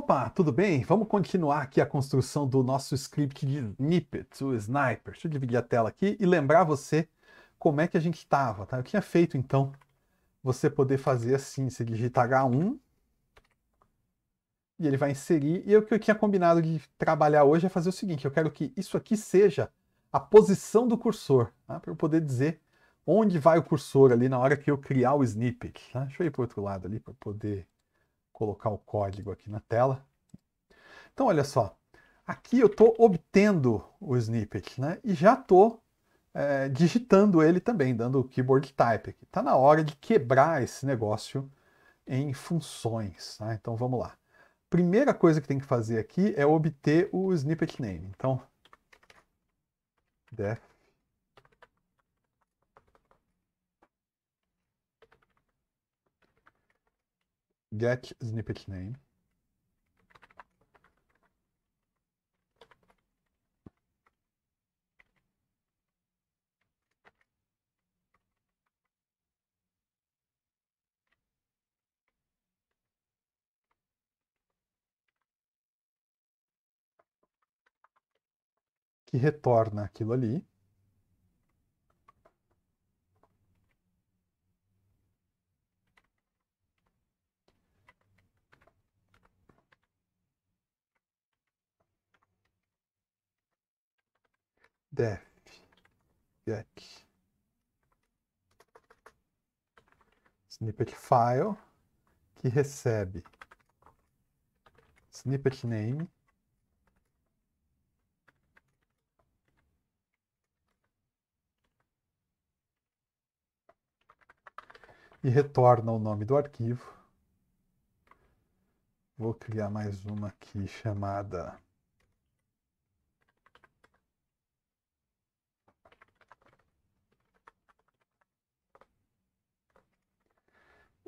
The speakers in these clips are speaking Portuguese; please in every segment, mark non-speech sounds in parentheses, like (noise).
Opa, tudo bem? Vamos continuar aqui a construção do nosso script de snippets, o sniper. Deixa eu dividir a tela aqui e lembrar você como é que a gente estava, tá? Eu tinha feito, então, você poder fazer assim, você digitar H1, e ele vai inserir, e o que eu tinha combinado de trabalhar hoje é fazer o seguinte, eu quero que isso aqui seja a posição do cursor, tá? para eu poder dizer onde vai o cursor ali na hora que eu criar o snippet. Tá? Deixa eu ir para o outro lado ali para poder colocar o código aqui na tela. Então, olha só, aqui eu estou obtendo o snippet, né? E já estou é, digitando ele também, dando o keyboard type. aqui. Está na hora de quebrar esse negócio em funções. Tá? Então, vamos lá. Primeira coisa que tem que fazer aqui é obter o snippet name. Então, def get snippet name. que retorna aquilo ali. def get snippet file que recebe snippet name e retorna o nome do arquivo. Vou criar mais uma aqui chamada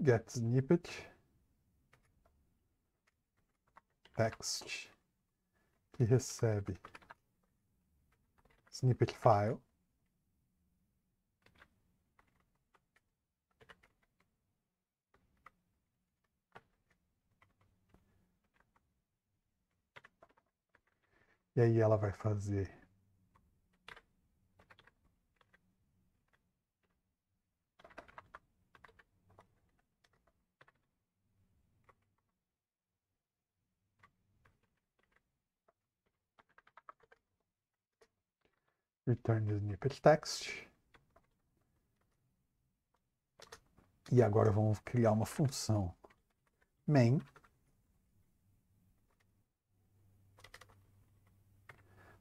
get snippet text que recebe snippet file e aí ela vai fazer return snippet text. E agora vamos criar uma função main.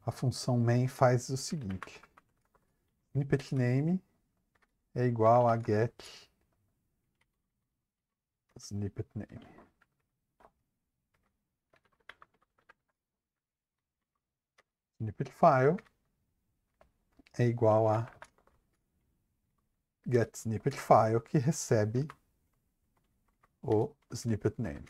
A função main faz o seguinte: snippet name é igual a get snippet name. Snippet file é igual a getSnippetFile que recebe o snippet name.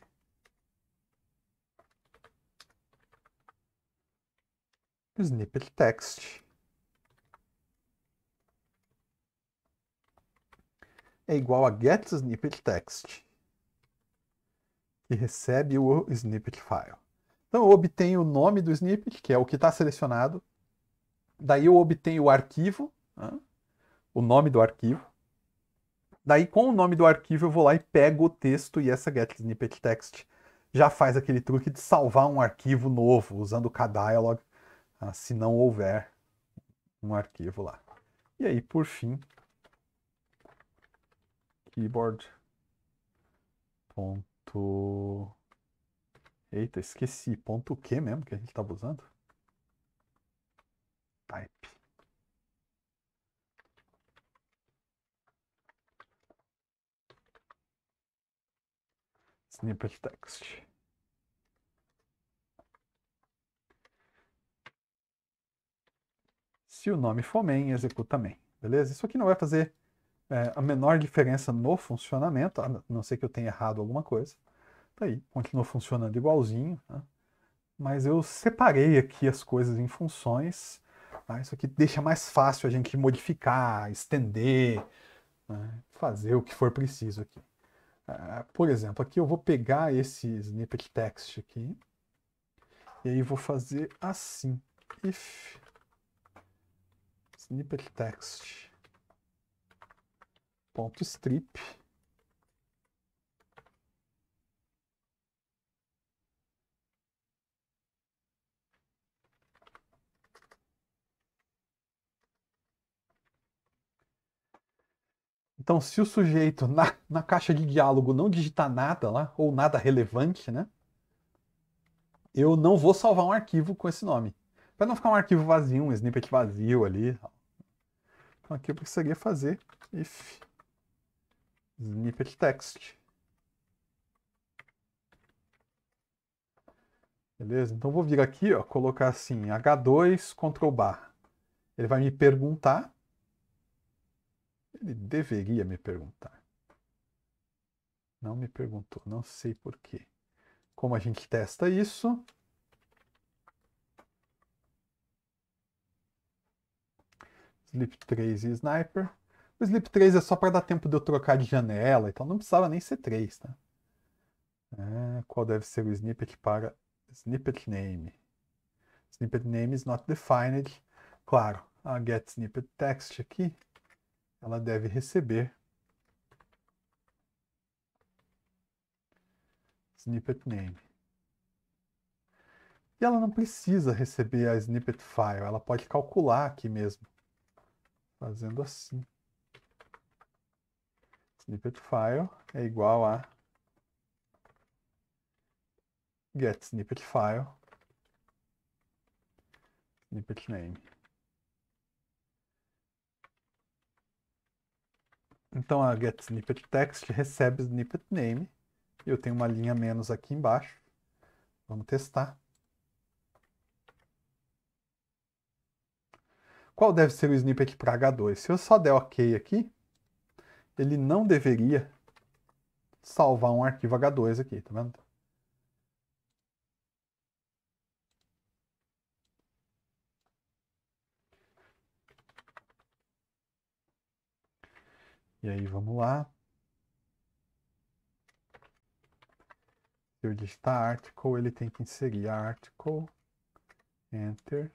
Snippet text é igual a get snippet text que recebe o snippet file. Então eu obtenho o nome do snippet, que é o que está selecionado, Daí eu obtenho o arquivo, né? o nome do arquivo. Daí, com o nome do arquivo, eu vou lá e pego o texto e essa get snippet text já faz aquele truque de salvar um arquivo novo usando o Kdialog, né, se não houver um arquivo lá. E aí, por fim, keyboard. Ponto... Eita, esqueci. Ponto que mesmo que a gente estava usando? type. Snippet text. Se o nome for main, executa main. Beleza? Isso aqui não vai fazer é, a menor diferença no funcionamento, a não ser que eu tenha errado alguma coisa. Tá aí, continua funcionando igualzinho. Né? Mas eu separei aqui as coisas em funções Tá? Isso aqui deixa mais fácil a gente modificar, estender, né? fazer o que for preciso aqui. Uh, por exemplo, aqui eu vou pegar esse snippet text aqui, e aí vou fazer assim, if snippet text ponto strip Então, se o sujeito na, na caixa de diálogo não digitar nada lá, ou nada relevante, né? Eu não vou salvar um arquivo com esse nome. Para não ficar um arquivo vazio, um snippet vazio ali. Então, aqui eu precisaria fazer if snippet text. Beleza? Então vou vir aqui, ó, colocar assim, H2, control bar. Ele vai me perguntar ele deveria me perguntar. Não me perguntou, não sei porquê. Como a gente testa isso? Sleep 3 e Sniper. O Sleep 3 é só para dar tempo de eu trocar de janela e então tal. Não precisava nem ser 3, tá? É, qual deve ser o snippet para snippet name? Snippet name is not defined. Claro, a get snippet text aqui ela deve receber snippet name. E ela não precisa receber a snippet file, ela pode calcular aqui mesmo, fazendo assim. Snippet file é igual a get snippet file snippet name. Então a get snippet text recebe snippet name. Eu tenho uma linha menos aqui embaixo. Vamos testar. Qual deve ser o snippet para H2? Se eu só der OK aqui, ele não deveria salvar um arquivo H2 aqui, tá vendo? E aí vamos lá. Se eu digitar article, ele tem que inserir article, enter,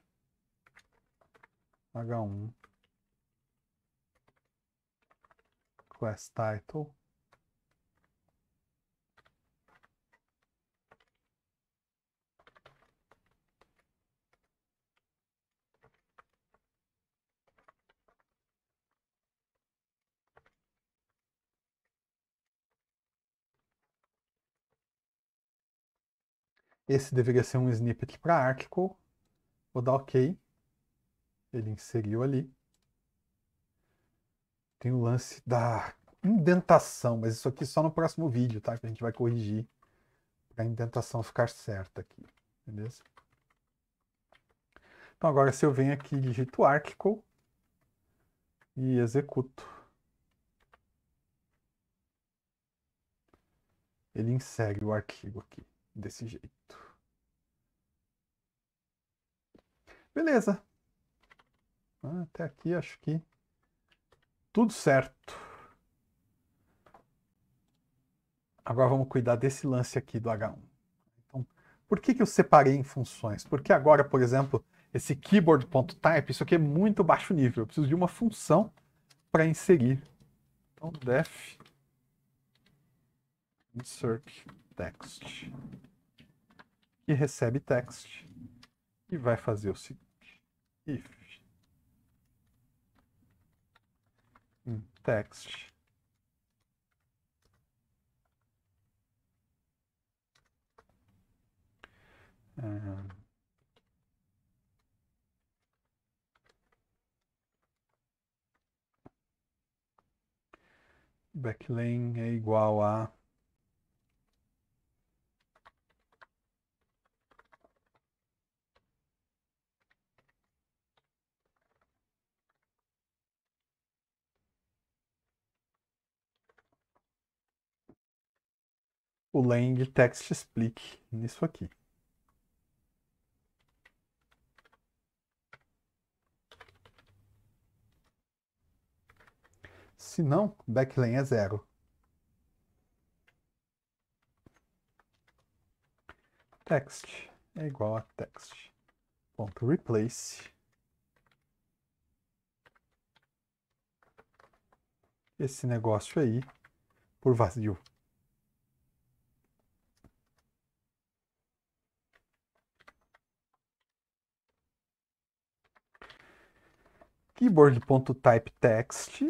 H1, class title, Esse deveria ser um snippet para Article. Vou dar OK. Ele inseriu ali. Tem o lance da indentação, mas isso aqui só no próximo vídeo, tá? Que a gente vai corrigir para a indentação ficar certa aqui, beleza? Então agora se eu venho aqui, digito article e executo. Ele insere o arquivo aqui, desse jeito. Beleza. Ah, até aqui acho que tudo certo. Agora vamos cuidar desse lance aqui do H1. Então, por que, que eu separei em funções? Porque agora, por exemplo, esse keyboard.type, isso aqui é muito baixo nível. Eu preciso de uma função para inserir. Então, def insert text, e recebe text e vai fazer o seguinte: if in text um, backlane é igual a o lang text split nisso aqui. Se não, backlang é zero. Text é igual a text. Ponto replace. Esse negócio aí por vazio. keyboard.typeText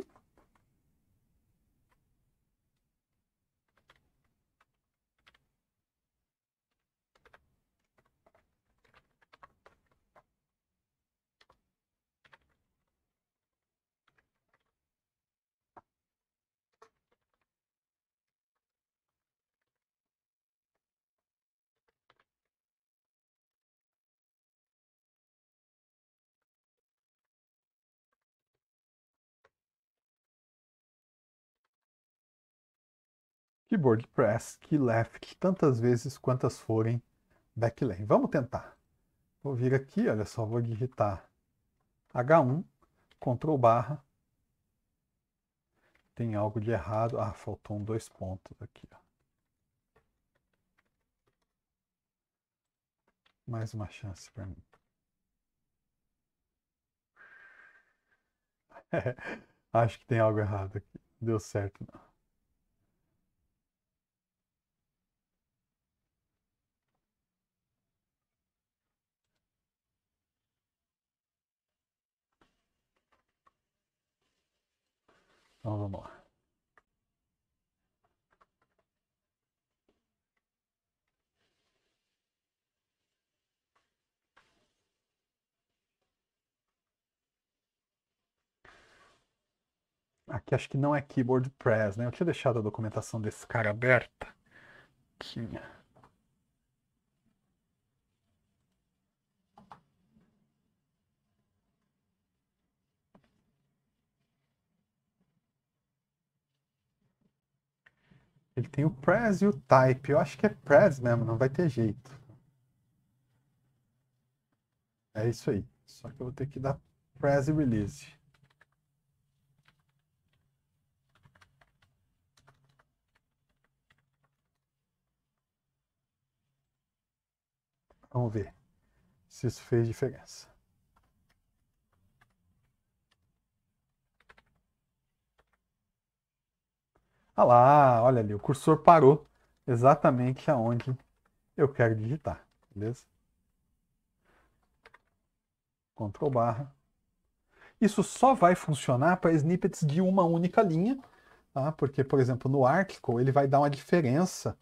de WordPress que left tantas vezes quantas forem backlane. Vamos tentar. Vou vir aqui, olha só, vou digitar H1, Ctrl barra. Tem algo de errado. Ah, faltou um dois pontos aqui. Ó. Mais uma chance para mim. (laughs) Acho que tem algo errado aqui. Deu certo não. Então vamos lá. Aqui acho que não é Keyboard Press, né? Eu tinha deixado a documentação desse cara aberta. Tinha. Ele tem o pres e o type. Eu acho que é pres mesmo, não vai ter jeito. É isso aí. Só que eu vou ter que dar pres e release. Vamos ver se isso fez diferença. Olha lá, olha ali, o cursor parou exatamente aonde eu quero digitar, beleza? Ctrl barra. Isso só vai funcionar para snippets de uma única linha, tá? porque, por exemplo, no article ele vai dar uma diferença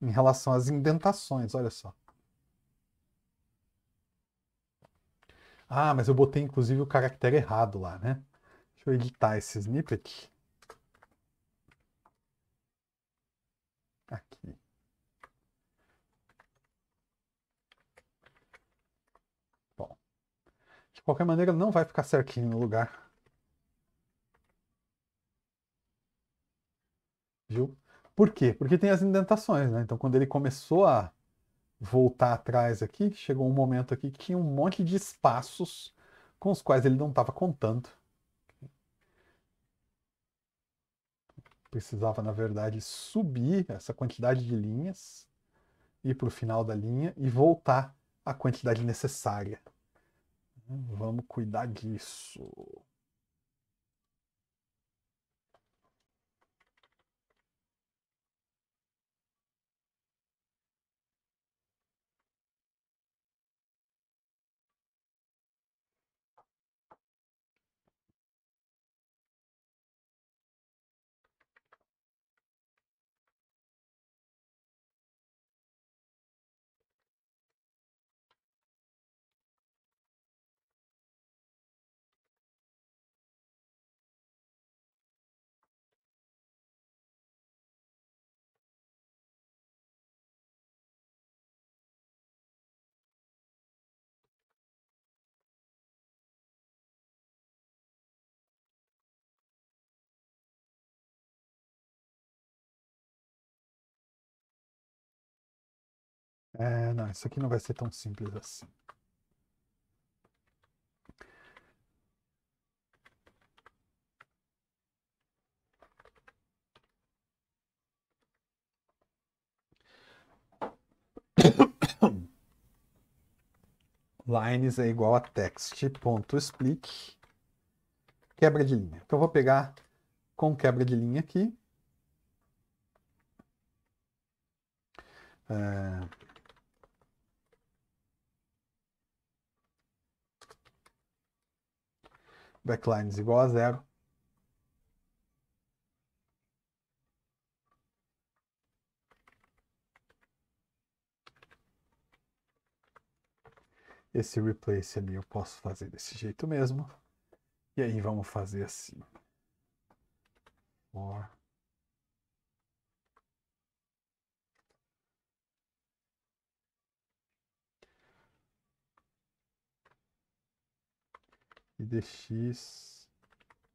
em relação às indentações, olha só. Ah, mas eu botei inclusive o caractere errado lá, né? Deixa eu editar esse snippet. qualquer maneira, não vai ficar certinho no lugar. Viu? Por quê? Porque tem as indentações, né? Então, quando ele começou a voltar atrás aqui, chegou um momento aqui que tinha um monte de espaços com os quais ele não estava contando. Precisava, na verdade, subir essa quantidade de linhas, ir para o final da linha e voltar a quantidade necessária. Vamos cuidar disso. É, não, isso aqui não vai ser tão simples assim. lines é igual a text.split quebra de linha. Então eu vou pegar com quebra de linha aqui. É... backlines igual a zero. Esse replace ali eu posso fazer desse jeito mesmo. E aí vamos fazer assim. More. e dx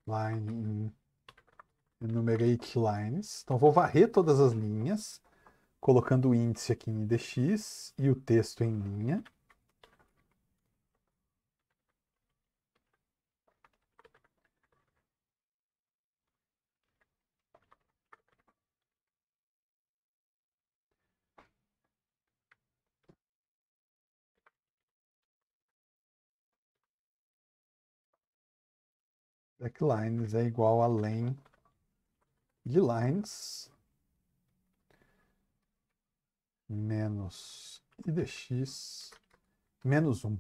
line in enumerate lines. Então vou varrer todas as linhas, colocando o índice aqui em dx e o texto em linha. backlines é igual a len de lines menos idx menos 1.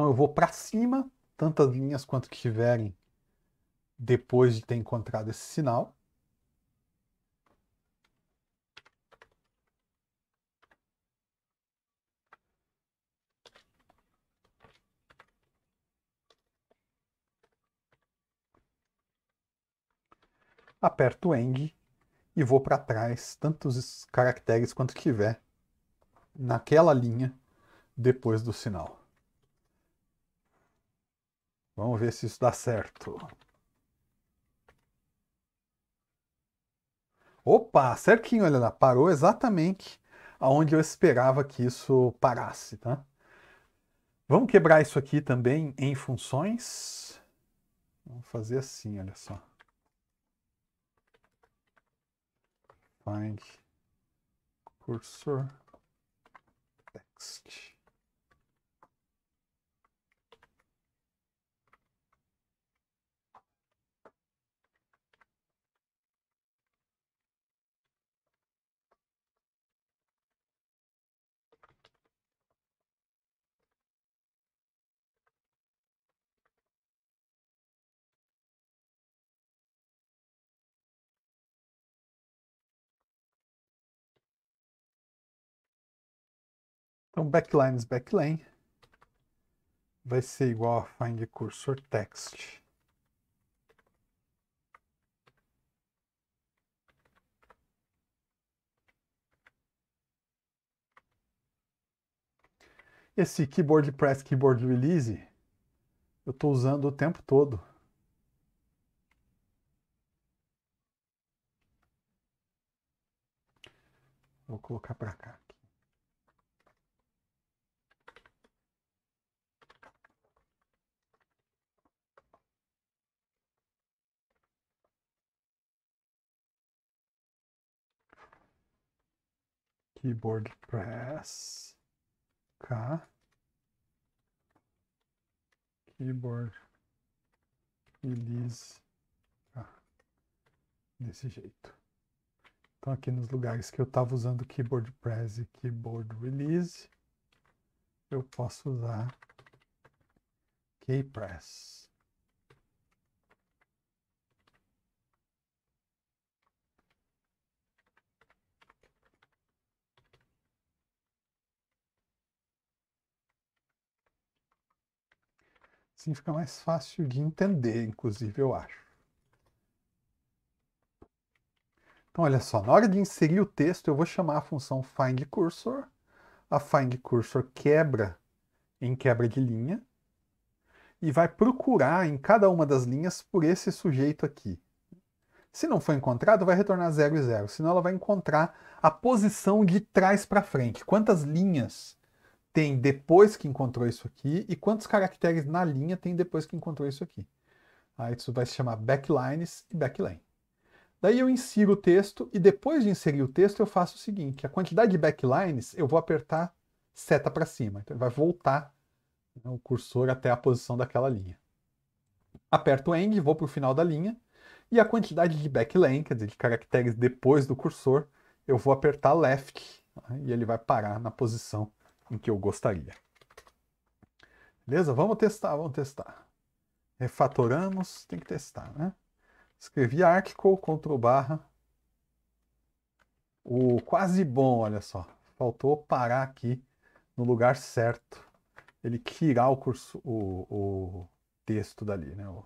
Então eu vou para cima, tantas linhas quanto que tiverem depois de ter encontrado esse sinal. aperto END e vou para trás tantos caracteres quanto tiver naquela linha depois do sinal. Vamos ver se isso dá certo. Opa, certinho, olha lá, parou exatamente aonde eu esperava que isso parasse, tá? Vamos quebrar isso aqui também em funções. Vamos fazer assim, olha só. Find cursor text. Então, backlines backline vai ser igual a find cursor text. Esse keyboard press, keyboard release, eu estou usando o tempo todo. Vou colocar para cá. keyboard press k keyboard release k desse jeito. Então aqui nos lugares que eu estava usando keyboard press e keyboard release, eu posso usar keypress. Assim fica mais fácil de entender, inclusive, eu acho. Então, olha só, na hora de inserir o texto, eu vou chamar a função findCursor. A findCursor quebra em quebra de linha e vai procurar em cada uma das linhas por esse sujeito aqui. Se não for encontrado, vai retornar 0 e 0, senão ela vai encontrar a posição de trás para frente, quantas linhas tem depois que encontrou isso aqui e quantos caracteres na linha tem depois que encontrou isso aqui. Aí tá? isso vai se chamar backlines e backlane. Daí eu insiro o texto e depois de inserir o texto eu faço o seguinte, a quantidade de backlines eu vou apertar seta para cima, então ele vai voltar né, o cursor até a posição daquela linha. Aperto o end, vou para o final da linha, e a quantidade de backlane, quer dizer, de caracteres depois do cursor, eu vou apertar left, tá? e ele vai parar na posição em que eu gostaria. Beleza? Vamos testar, vamos testar. Refatoramos, tem que testar, né? Escrevi article, ctrl barra. O quase bom, olha só. Faltou parar aqui no lugar certo. Ele tirar o, curso, o, o texto dali, né? O,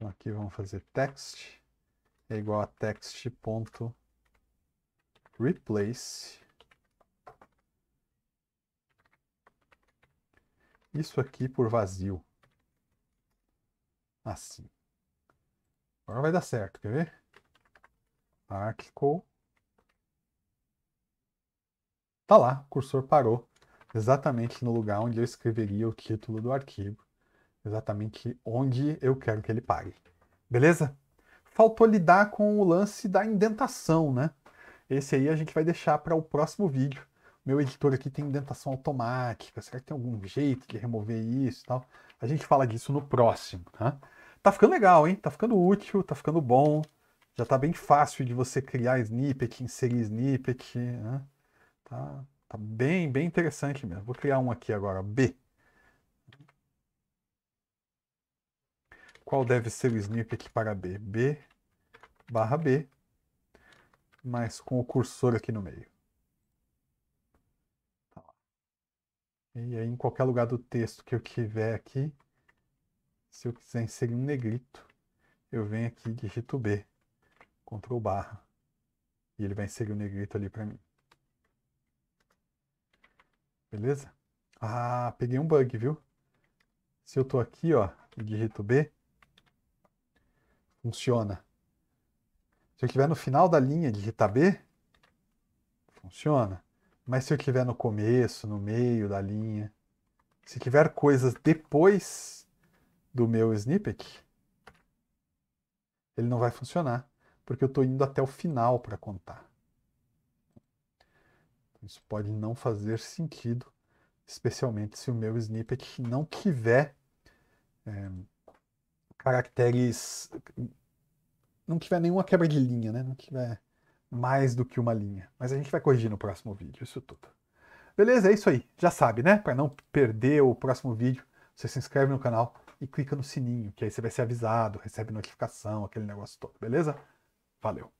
Então aqui vamos fazer text é igual a text.replace. Isso aqui por vazio. Assim. Agora vai dar certo, quer ver? Article. Tá lá, o cursor parou exatamente no lugar onde eu escreveria o título do arquivo exatamente onde eu quero que ele pague. Beleza? Faltou lidar com o lance da indentação, né? Esse aí a gente vai deixar para o próximo vídeo. Meu editor aqui tem indentação automática. Será que tem algum jeito de remover isso e tal? A gente fala disso no próximo, tá? Tá ficando legal, hein? Tá ficando útil, tá ficando bom. Já tá bem fácil de você criar snippet, inserir snippet, né? Tá, tá bem, bem interessante mesmo. Vou criar um aqui agora, B. Qual deve ser o snippet aqui para B? B barra B, mas com o cursor aqui no meio. Tá e aí, em qualquer lugar do texto que eu tiver aqui, se eu quiser inserir um negrito, eu venho aqui e digito B, Ctrl barra, e ele vai inserir o um negrito ali para mim. Beleza? Ah, peguei um bug, viu? Se eu estou aqui, ó, e digito B, funciona. Se eu estiver no final da linha digitar B, funciona. Mas se eu estiver no começo, no meio da linha, se tiver coisas depois do meu snippet, ele não vai funcionar, porque eu estou indo até o final para contar. Então, isso pode não fazer sentido, especialmente se o meu snippet não tiver é, caracteres. Não tiver nenhuma quebra de linha, né? Não tiver mais do que uma linha. Mas a gente vai corrigir no próximo vídeo, isso tudo. Beleza, é isso aí. Já sabe, né? Para não perder o próximo vídeo, você se inscreve no canal e clica no sininho, que aí você vai ser avisado, recebe notificação, aquele negócio todo, beleza? Valeu!